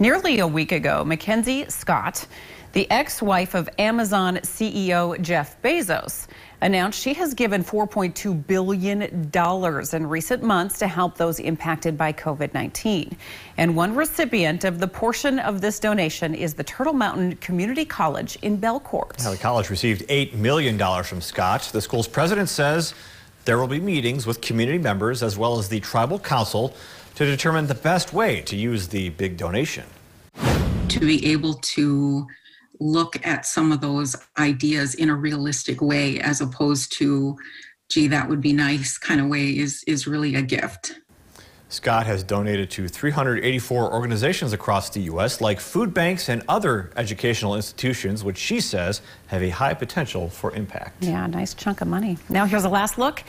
Nearly a week ago, Mackenzie Scott, the ex-wife of Amazon CEO Jeff Bezos, announced she has given $4.2 billion in recent months to help those impacted by COVID-19. And one recipient of the portion of this donation is the Turtle Mountain Community College in Belcourt. Now, the college received $8 million from Scott. The school's president says there will be meetings with community members as well as the tribal council to determine the best way to use the big donation. To be able to look at some of those ideas in a realistic way as opposed to gee that would be nice kind of way is is really a gift Scott has donated to 384 organizations across the U.S., like food banks and other educational institutions, which she says have a high potential for impact. Yeah, nice chunk of money. Now, here's a last look